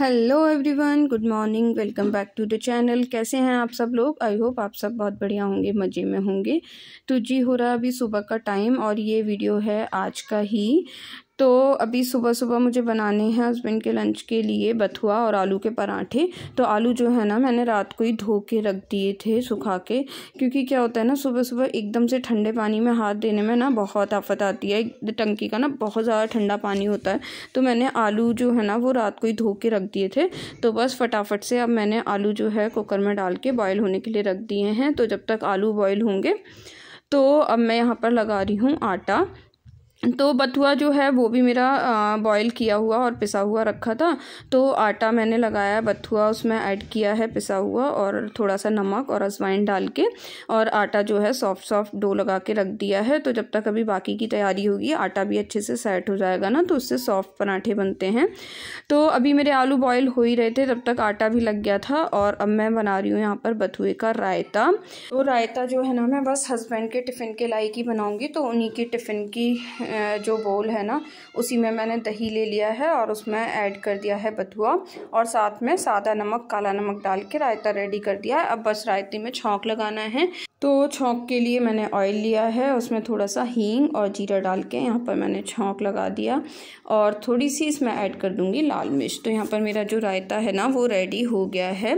Hello everyone good morning welcome back to the channel कैसे हैं आप सब लोग आई होप आप सब बहुत बढ़िया होंगे मज़े में होंगे तो जी हो रहा अभी सुबह का टाइम और ये वीडियो है आज का ही तो अभी सुबह सुबह मुझे बनाने हैं हस्बैंड के लंच के लिए बथुआ और आलू के पराठे तो आलू जो है ना मैंने रात को ही धो के रख दिए थे सुखा के क्योंकि क्या होता है ना सुबह सुबह एकदम से ठंडे पानी में हाथ देने में ना बहुत आफत आती है टंकी का ना बहुत ज़्यादा ठंडा पानी होता है तो मैंने आलू जो है ना वो रात को ही धो के रख दिए थे तो बस फटाफट से अब मैंने आलू जो है कुकर में डाल के बॉयल होने के लिए रख दिए हैं तो जब तक आलू बॉयल होंगे तो अब मैं यहाँ पर लगा रही हूँ आटा तो बथुआ जो है वो भी मेरा बॉईल किया हुआ और पिसा हुआ रखा था तो आटा मैंने लगाया बथुआ उसमें ऐड किया है पिसा हुआ और थोड़ा सा नमक और अजवाइन डाल के और आटा जो है सॉफ्ट सॉफ्ट डो लगा के रख दिया है तो जब तक अभी बाकी की तैयारी होगी आटा भी अच्छे से सेट हो जाएगा ना तो उससे सॉफ्ट पराठे बनते हैं तो अभी मेरे आलू बॉयल हो ही रहे थे तब तक आटा भी लग गया था और अब मैं बना रही हूँ यहाँ पर बथुए का रायता तो रायता जो है ना मैं बस हस्बैंड के टिफ़िन के लाई ही बनाऊँगी तो उन्हीं के टिफ़िन की जो बोल है ना उसी में मैंने दही ले लिया है और उसमें ऐड कर दिया है बथुआ और साथ में सादा नमक काला नमक डाल के रायता रेडी कर दिया है अब बस रायते में छौंक लगाना है तो छोंक के लिए मैंने ऑयल लिया है उसमें थोड़ा सा हींग और जीरा डाल के यहाँ पर मैंने छोंक लगा दिया और थोड़ी सी इसमें ऐड कर दूँगी लाल मिर्च तो यहाँ पर मेरा जो रायता है ना वो रेडी हो गया है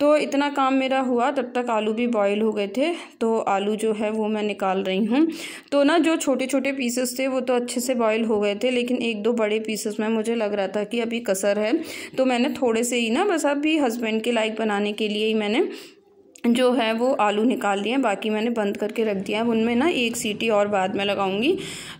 तो इतना काम मेरा हुआ तब तक आलू भी बॉईल हो गए थे तो आलू जो है वो मैं निकाल रही हूँ तो ना जो छोटे छोटे पीसेस थे वो तो अच्छे से बॉयल हो गए थे लेकिन एक दो बड़े पीसेस में मुझे लग रहा था कि अभी कसर है तो मैंने थोड़े से ही ना बस अभी हस्बैंड के लाइक बनाने के लिए ही मैंने जो है वो आलू निकाल दिए बाकी मैंने बंद करके रख दिया है उनमें ना एक सीटी और बाद में लगाऊंगी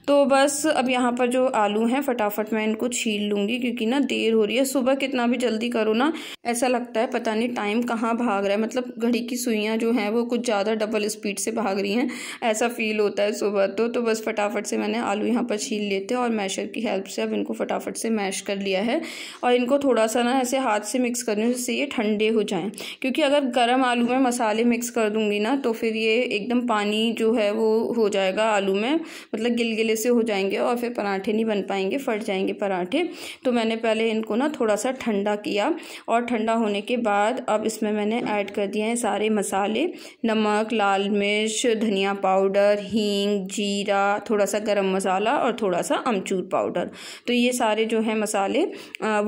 तो बस अब यहाँ पर जो आलू हैं फटाफट मैं इनको छील लूँगी क्योंकि ना देर हो रही है सुबह कितना भी जल्दी करो ना ऐसा लगता है पता नहीं टाइम कहाँ भाग रहा है मतलब घड़ी की सुइयाँ जो हैं वो कुछ ज़्यादा डबल स्पीड से भाग रही हैं ऐसा फील होता है सुबह तो तो बस फटाफट से मैंने आलू यहाँ पर छील लेते हैं और मैशर की हेल्प से अब इनको फटाफट से मैश कर लिया है और इनको थोड़ा सा ना ऐसे हाथ से मिक्स करने जिससे ये ठंडे हो जाएँ क्योंकि अगर गर्म आलू में मसाले मिक्स कर दूँगी ना तो फिर ये एकदम पानी जो है वो हो जाएगा आलू में मतलब गिलगिले से हो जाएंगे और फिर पराठे नहीं बन पाएंगे फट जाएंगे पराठे तो मैंने पहले इनको ना थोड़ा सा ठंडा किया और ठंडा होने के बाद अब इसमें मैंने ऐड कर दिए हैं सारे मसाले नमक लाल मिर्च धनिया पाउडर हींग जीरा थोड़ा सा गर्म मसाला और थोड़ा सा अमचूर पाउडर तो ये सारे जो हैं मसाले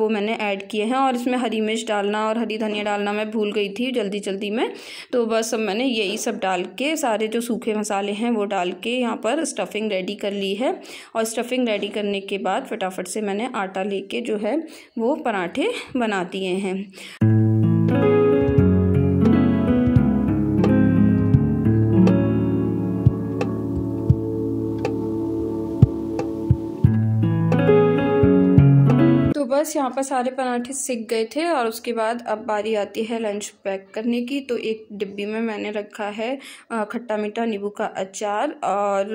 वो मैंने ऐड किए हैं और इसमें हरी मिर्च डालना और हरी धनिया डालना मैं भूल गई थी जल्दी जल्दी में तो बस अब मैंने यही सब डाल के सारे जो सूखे मसाले हैं वो डाल के यहाँ पर स्टफ़िंग रेडी कर ली है और स्टफ़िंग रेडी करने के बाद फटाफट से मैंने आटा लेके जो है वो पराठे बना दिए हैं बस यहाँ पर सारे पराठे सीख गए थे और उसके बाद अब बारी आती है लंच पैक करने की तो एक डिब्बी में मैंने रखा है खट्टा मीठा नींबू का अचार और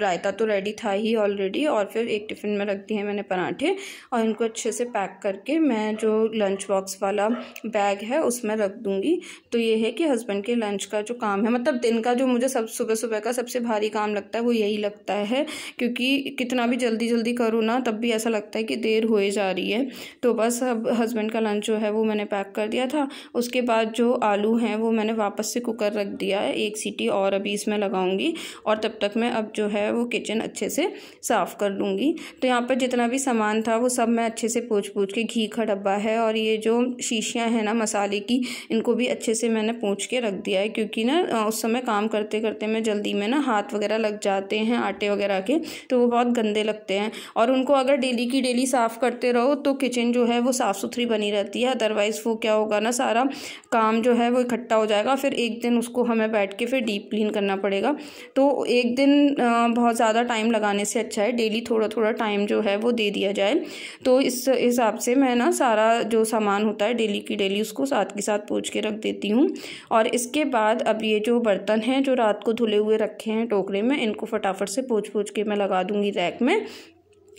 रायता तो रेडी था ही ऑलरेडी और फिर एक टिफ़िन में रख दिए हैं मैंने पराठे और इनको अच्छे से पैक करके मैं जो लंच बॉक्स वाला बैग है उसमें रख दूँगी तो ये है कि हस्बैंड के लंच का जो काम है मतलब दिन का जो मुझे सब सुबह सुबह का सबसे भारी काम लगता है वो यही लगता है क्योंकि कितना भी जल्दी जल्दी करो ना तब भी ऐसा लगता है कि देर हो जा रही है तो बस अब हस्बैंड का लंच जो है वो मैंने पैक कर दिया था उसके बाद जो आलू हैं वो मैंने वापस से कुकर रख दिया है एक सीटी और अभी इसमें लगाऊंगी और तब तक मैं अब जो है वो किचन अच्छे से साफ़ कर लूँगी तो यहाँ पर जितना भी सामान था वो सब मैं अच्छे से पूछ पूछ के घी का डब्बा है और ये जो शीशियाँ हैं ना मसाले की इनको भी अच्छे से मैंने पूछ के रख दिया है क्योंकि ना उस समय काम करते करते मैं जल्दी में ना हाथ वगैरह लग जाते हैं आटे वगैरह के तो वो बहुत गंदे लगते हैं और उनको अगर डेली की डेली साफ़ करते रहो तो तो किचन जो है वो साफ़ सुथरी बनी रहती है अदरवाइज़ वो क्या होगा ना सारा काम जो है वो इकट्ठा हो जाएगा फिर एक दिन उसको हमें बैठ के फिर डीप क्लीन करना पड़ेगा तो एक दिन बहुत ज़्यादा टाइम लगाने से अच्छा है डेली थोड़ा थोड़ा टाइम जो है वो दे दिया जाए तो इस हिसाब से मैं ना सारा जो सामान होता है डेली की डेली उसको साथ के साथ पूछ के रख देती हूँ और इसके बाद अब ये जो बर्तन हैं जो रात को धुले हुए रखे हैं टोकरे में इनको फटाफट से पोछ पूछ के मैं लगा दूँगी रैक में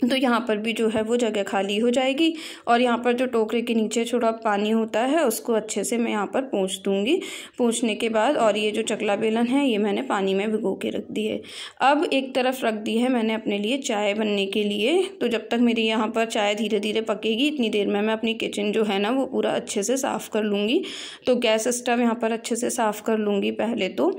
तो यहाँ पर भी जो है वो जगह खाली हो जाएगी और यहाँ पर जो टोकरे के नीचे थोड़ा पानी होता है उसको अच्छे से मैं यहाँ पर पूछ दूँगी पूछने के बाद और ये जो चकला बेलन है ये मैंने पानी में भिगो के रख दी है अब एक तरफ रख दी है मैंने अपने लिए चाय बनने के लिए तो जब तक मेरी यहाँ पर चाय धीरे धीरे पकेगी इतनी देर में मैं अपनी किचन जो है ना वो पूरा अच्छे से साफ़ कर लूँगी तो गैस स्टव यहाँ पर अच्छे से साफ़ कर लूँगी पहले तो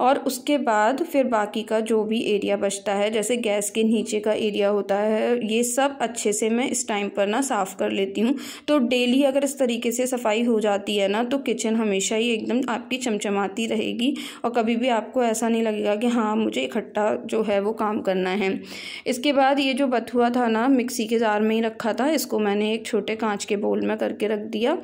और उसके बाद फिर बाकी का जो भी एरिया बचता है जैसे गैस के नीचे का एरिया होता है ये सब अच्छे से मैं इस टाइम पर ना साफ़ कर लेती हूँ तो डेली अगर इस तरीके से सफाई हो जाती है ना तो किचन हमेशा ही एकदम आपकी चमचमाती रहेगी और कभी भी आपको ऐसा नहीं लगेगा कि हाँ मुझे इकट्ठा जो है वो काम करना है इसके बाद ये जो बथुआ था ना मिक्सी के जार में ही रखा था इसको मैंने एक छोटे कांच के बोल में करके रख दिया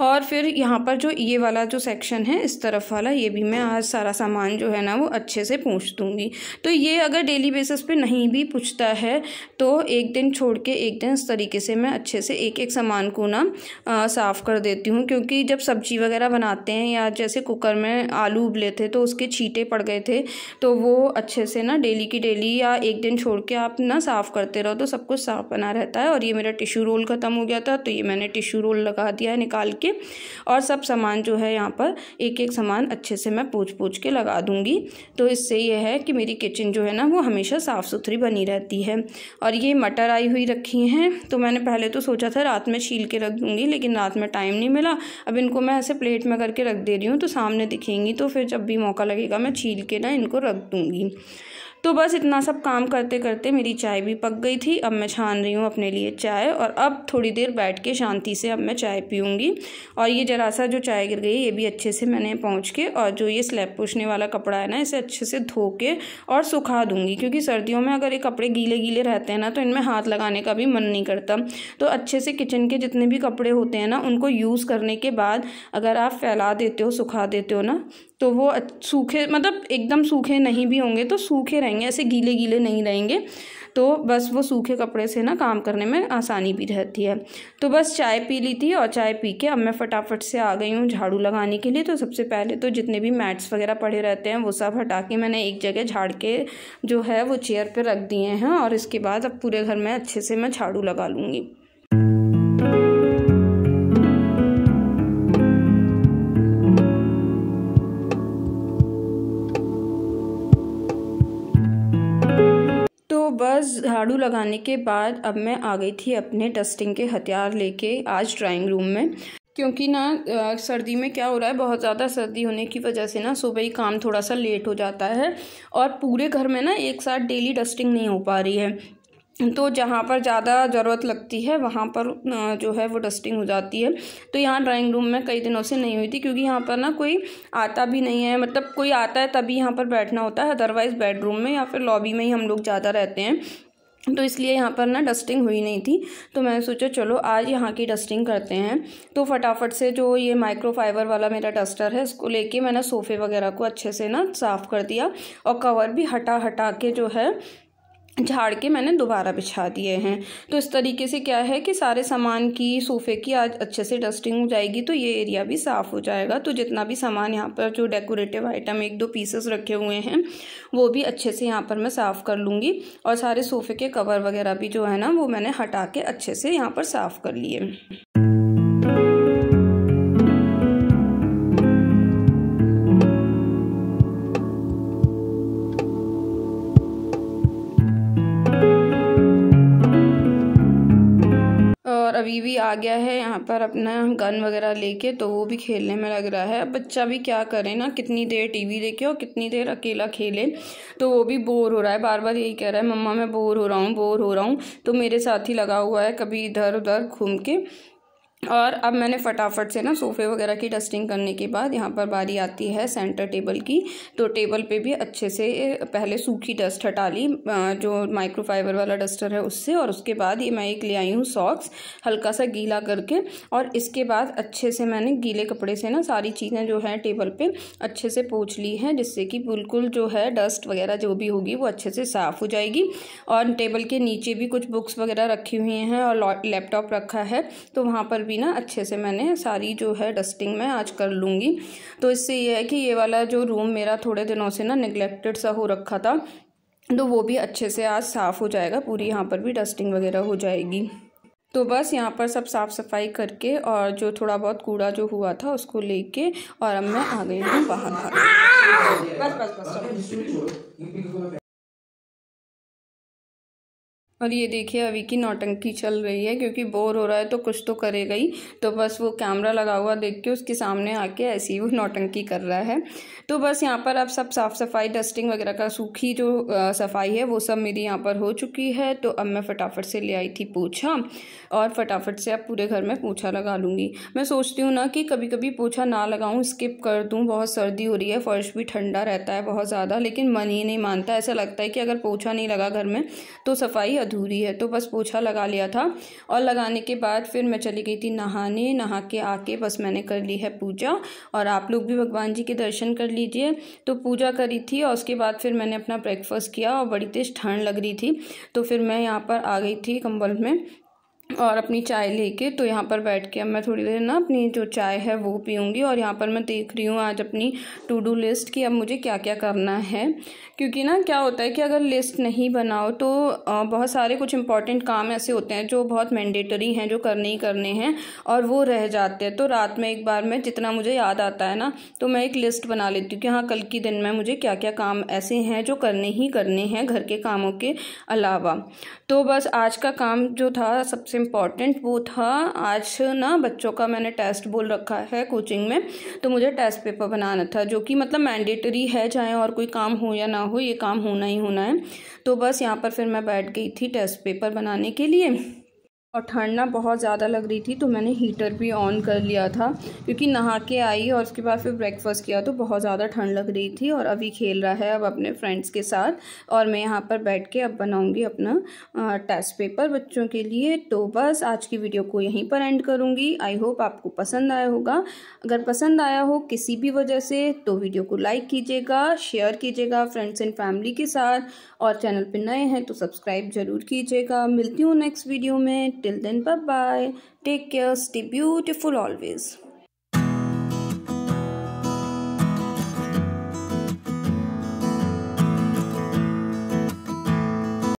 और फिर यहाँ पर जो ये वाला जो सेक्शन है इस तरफ वाला ये भी मैं आज सारा सामान जो है ना वो अच्छे से पूछ दूँगी तो ये अगर डेली बेसिस पे नहीं भी पूछता है तो एक दिन छोड़ के एक दिन इस तरीके से मैं अच्छे से एक एक सामान को ना साफ़ कर देती हूँ क्योंकि जब सब्जी वगैरह बनाते हैं या जैसे कुकर में आलू उबले थे तो उसके छीटे पड़ गए थे तो वो अच्छे से ना डेली की डेली या एक दिन छोड़ के आप ना साफ़ करते रहो तो सब कुछ साफ बना रहता है और ये मेरा टिश्यू रोल ख़त्म हो गया था तो ये मैंने टिश्यू रोल लगा दिया है निकाल डाल के और सब सामान जो है यहाँ पर एक एक सामान अच्छे से मैं पूछ पूछ के लगा दूँगी तो इससे यह है कि मेरी किचन जो है ना वो हमेशा साफ़ सुथरी बनी रहती है और ये मटर आई हुई रखी हैं तो मैंने पहले तो सोचा था रात में छील के रख दूँगी लेकिन रात में टाइम नहीं मिला अब इनको मैं ऐसे प्लेट में करके रख दे रही हूँ तो सामने दिखेंगी तो फिर जब भी मौका लगेगा मैं छील के ना इनको रख दूँगी तो बस इतना सब काम करते करते मेरी चाय भी पक गई थी अब मैं छान रही हूँ अपने लिए चाय और अब थोड़ी देर बैठ के शांति से अब मैं चाय पीऊँगी और ये जरा सा जो चाय गिर गई ये भी अच्छे से मैंने पहुँच के और जो ये स्लैब पोछने वाला कपड़ा है ना इसे अच्छे से धो के और सुखा दूँगी क्योंकि सर्दियों में अगर ये कपड़े गीले गीले रहते हैं ना तो इनमें हाथ लगाने का भी मन नहीं करता तो अच्छे से किचन के जितने भी कपड़े होते हैं ना उनको यूज़ करने के बाद अगर आप फैला देते हो सुखा देते हो ना तो वो सूखे मतलब एकदम सूखे नहीं भी होंगे तो सूखे रहेंगे ऐसे गीले गीले नहीं रहेंगे तो बस वो सूखे कपड़े से ना काम करने में आसानी भी रहती है तो बस चाय पी ली थी और चाय पी के अब मैं फटाफट से आ गई हूँ झाड़ू लगाने के लिए तो सबसे पहले तो जितने भी मैट्स वगैरह पड़े रहते हैं वो सब हटा के मैंने एक जगह झाड़ के जो है वो चेयर पर रख दिए हैं और इसके बाद अब पूरे घर में अच्छे से मैं झाड़ू लगा लूँगी बस झाड़ू लगाने के बाद अब मैं आ गई थी अपने डस्टिंग के हथियार लेके आज ड्राइंग रूम में क्योंकि ना सर्दी में क्या हो रहा है बहुत ज़्यादा सर्दी होने की वजह से ना सुबह ही काम थोड़ा सा लेट हो जाता है और पूरे घर में ना एक साथ डेली डस्टिंग नहीं हो पा रही है तो जहाँ पर ज़्यादा ज़रूरत लगती है वहाँ पर जो है वो डस्टिंग हो जाती है तो यहाँ ड्राइंग रूम में कई दिनों से नहीं हुई थी क्योंकि यहाँ पर ना कोई आता भी नहीं है मतलब कोई आता है तभी यहाँ पर बैठना होता है अदरवाइज़ बेडरूम में या फिर लॉबी में ही हम लोग ज़्यादा रहते हैं तो इसलिए यहाँ पर ना डस्टिंग हुई नहीं थी तो मैंने सोचा चलो आज यहाँ की डस्टिंग करते हैं तो फटाफट से जो ये माइक्रोफाइबर वाला मेरा डस्टर है इसको लेके मैंने सोफ़े वगैरह को अच्छे से ना साफ़ कर दिया और कवर भी हटा हटा के जो है झाड़ के मैंने दोबारा बिछा दिए हैं तो इस तरीके से क्या है कि सारे सामान की सोफ़े की आज अच्छे से डस्टिंग हो जाएगी तो ये एरिया भी साफ़ हो जाएगा तो जितना भी सामान यहाँ पर जो डेकोरेटिव आइटम एक दो पीसेस रखे हुए हैं वो भी अच्छे से यहाँ पर मैं साफ़ कर लूँगी और सारे सोफ़े के कवर वगैरह भी जो है ना वो मैंने हटा के अच्छे से यहाँ पर साफ़ कर लिए अभी भी आ गया है यहाँ पर अपना गन वगैरह लेके तो वो भी खेलने में लग रहा है बच्चा भी क्या करे ना कितनी देर टीवी देखे और कितनी देर अकेला खेले तो वो भी बोर हो रहा है बार बार यही कह रहा है मम्मा मैं बोर हो रहा हूँ बोर हो रहा हूँ तो मेरे साथ ही लगा हुआ है कभी इधर उधर घूम के और अब मैंने फटाफट से ना सोफ़े वगैरह की डस्टिंग करने के बाद यहाँ पर बारी आती है सेंटर टेबल की तो टेबल पे भी अच्छे से पहले सूखी डस्ट हटा ली जो माइक्रोफाइबर वाला डस्टर है उससे और उसके बाद ये मैं एक ले आई हूँ सॉक्स हल्का सा गीला करके और इसके बाद अच्छे से मैंने गीले कपड़े से ना सारी चीज़ें जो है टेबल पर अच्छे से पोछ ली हैं जिससे कि बिल्कुल जो है डस्ट वगैरह जो भी होगी वो अच्छे से साफ़ हो जाएगी और टेबल के नीचे भी कुछ बुक्स वगैरह रखी हुई हैं और लैपटॉप रखा है तो वहाँ पर भी ना अच्छे से मैंने सारी जो है डस्टिंग मैं आज कर लूँगी तो इससे यह है कि ये वाला जो रूम मेरा थोड़े दिनों से ना निगलेक्टेड सा हो रखा था तो वो भी अच्छे से आज साफ़ हो जाएगा पूरी यहाँ पर भी डस्टिंग वगैरह हो जाएगी तो बस यहाँ पर सब साफ़ सफाई करके और जो थोड़ा बहुत कूड़ा जो हुआ था उसको लेके और अब मैं आ गई हूँ बाहर बाहर बस बस बस और ये देखिए अभी की नौटंकी चल रही है क्योंकि बोर हो रहा है तो कुछ तो करेगा ही तो बस वो कैमरा लगा हुआ देख के उसके सामने आके ऐसी वो नौटंकी कर रहा है तो बस यहाँ पर अब सब साफ़ सफाई डस्टिंग वगैरह का सूखी जो सफाई है वो सब मेरी यहाँ पर हो चुकी है तो अब मैं फटाफट से ले आई थी पूछा और फटाफट से अब पूरे घर में पूछा लगा लूँगी मैं सोचती हूँ ना कि कभी कभी पूछा ना लगाऊँ स्किप कर दूँ बहुत सर्दी हो रही है फ़र्श भी ठंडा रहता है बहुत ज़्यादा लेकिन मन ही नहीं मानता ऐसा लगता है कि अगर पोछा नहीं लगा घर में तो सफाई अधूरी है तो बस पोछा लगा लिया था और लगाने के बाद फिर मैं चली गई थी नहाने नहा के आके बस मैंने कर ली है पूजा और आप लोग भी भगवान जी के दर्शन कर लीजिए तो पूजा करी थी और उसके बाद फिर मैंने अपना ब्रेकफास्ट किया और बड़ी तेज़ ठंड लग रही थी तो फिर मैं यहाँ पर आ गई थी कंबल में और अपनी चाय लेके तो यहाँ पर बैठ के अब मैं थोड़ी देर ना अपनी जो चाय है वो पीऊँगी और यहाँ पर मैं देख रही हूँ आज अपनी टू डू लिस्ट कि अब मुझे क्या क्या करना है क्योंकि ना क्या होता है कि अगर लिस्ट नहीं बनाओ तो बहुत सारे कुछ इंपॉर्टेंट काम ऐसे होते हैं जो बहुत मैंडेटरी हैं जो करने ही करने हैं और वो रह जाते हैं तो रात में एक बार मैं जितना मुझे याद आता है ना तो मैं एक लिस्ट बना लेती हूँ कि हाँ कल के दिन में मुझे क्या क्या काम ऐसे हैं जो करने ही करने हैं घर के कामों के अलावा तो बस आज का काम जो था सबसे इम्पॉर्टेंट वो था आज ना बच्चों का मैंने टेस्ट बोल रखा है कोचिंग में तो मुझे टेस्ट पेपर बनाना था जो कि मतलब मैंडेटरी है चाहे और कोई काम हो या ना हो ये काम होना ही होना है तो बस यहाँ पर फिर मैं बैठ गई थी टेस्ट पेपर बनाने के लिए और ठंड ना बहुत ज़्यादा लग रही थी तो मैंने हीटर भी ऑन कर लिया था क्योंकि नहा के आई और उसके बाद फिर ब्रेकफास्ट किया तो बहुत ज़्यादा ठंड लग रही थी और अभी खेल रहा है अब अपने फ्रेंड्स के साथ और मैं यहाँ पर बैठ के अब बनाऊँगी अपना टेस्ट पेपर बच्चों के लिए तो बस आज की वीडियो को यहीं पर एंड करूँगी आई होप आपको पसंद आया होगा अगर पसंद आया हो किसी भी वजह से तो वीडियो को लाइक कीजिएगा शेयर कीजिएगा फ्रेंड्स एंड फैमिली के साथ और चैनल पर नए हैं तो सब्सक्राइब ज़रूर कीजिएगा मिलती हूँ नेक्स्ट वीडियो में Till then, bye bye. Take care. Stay beautiful always.